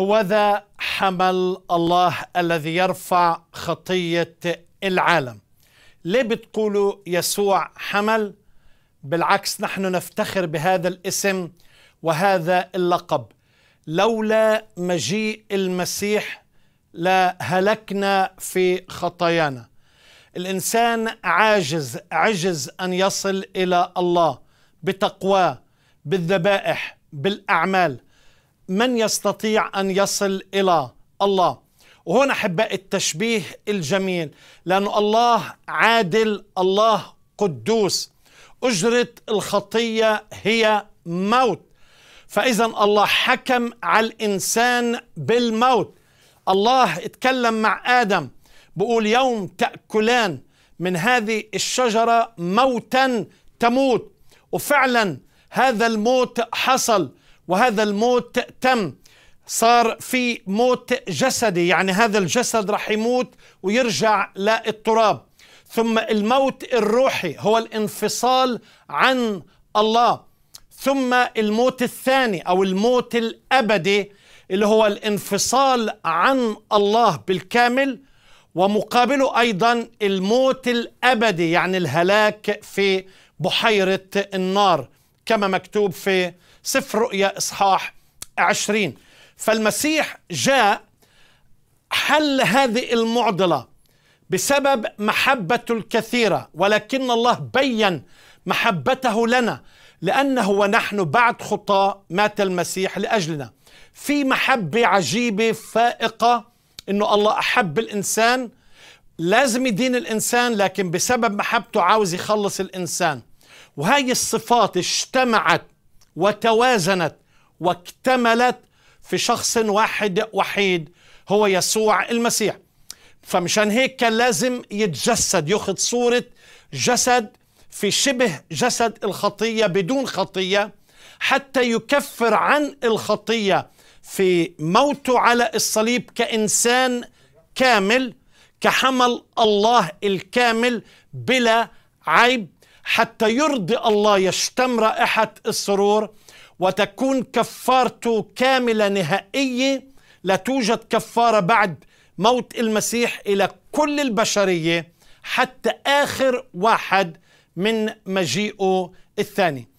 هو ذا حمل الله الذي يرفع خطية العالم ليه بتقولوا يسوع حمل؟ بالعكس نحن نفتخر بهذا الاسم وهذا اللقب لولا مجيء المسيح لهلكنا في خطايانا الانسان عاجز عجز ان يصل الى الله بتقواه بالذبائح بالاعمال من يستطيع أن يصل إلى الله وهنا أحباء التشبيه الجميل لأن الله عادل الله قدوس أجرة الخطية هي موت فإذا الله حكم على الإنسان بالموت الله اتكلم مع آدم بقول يوم تأكلان من هذه الشجرة موتا تموت وفعلا هذا الموت حصل وهذا الموت تم صار في موت جسدي يعني هذا الجسد رح يموت ويرجع للتراب ثم الموت الروحي هو الانفصال عن الله ثم الموت الثاني او الموت الابدي اللي هو الانفصال عن الله بالكامل ومقابله ايضا الموت الابدي يعني الهلاك في بحيره النار كما مكتوب في سفر رؤيا إصحاح عشرين فالمسيح جاء حل هذه المعضلة بسبب محبته الكثيرة ولكن الله بيّن محبته لنا لأنه ونحن بعد خطاة مات المسيح لأجلنا في محبة عجيبة فائقة أنه الله أحب الإنسان لازم يدين الإنسان لكن بسبب محبته عاوز يخلص الإنسان وهي الصفات اجتمعت وتوازنت واكتملت في شخص واحد وحيد هو يسوع المسيح فمشان هيك كان لازم يتجسد ياخذ صورة جسد في شبه جسد الخطية بدون خطية حتى يكفر عن الخطية في موته على الصليب كإنسان كامل كحمل الله الكامل بلا عيب حتى يرضي الله يشتم رائحة السرور وتكون كفارته كاملة نهائية لا توجد كفارة بعد موت المسيح إلى كل البشرية حتى آخر واحد من مجيئه الثاني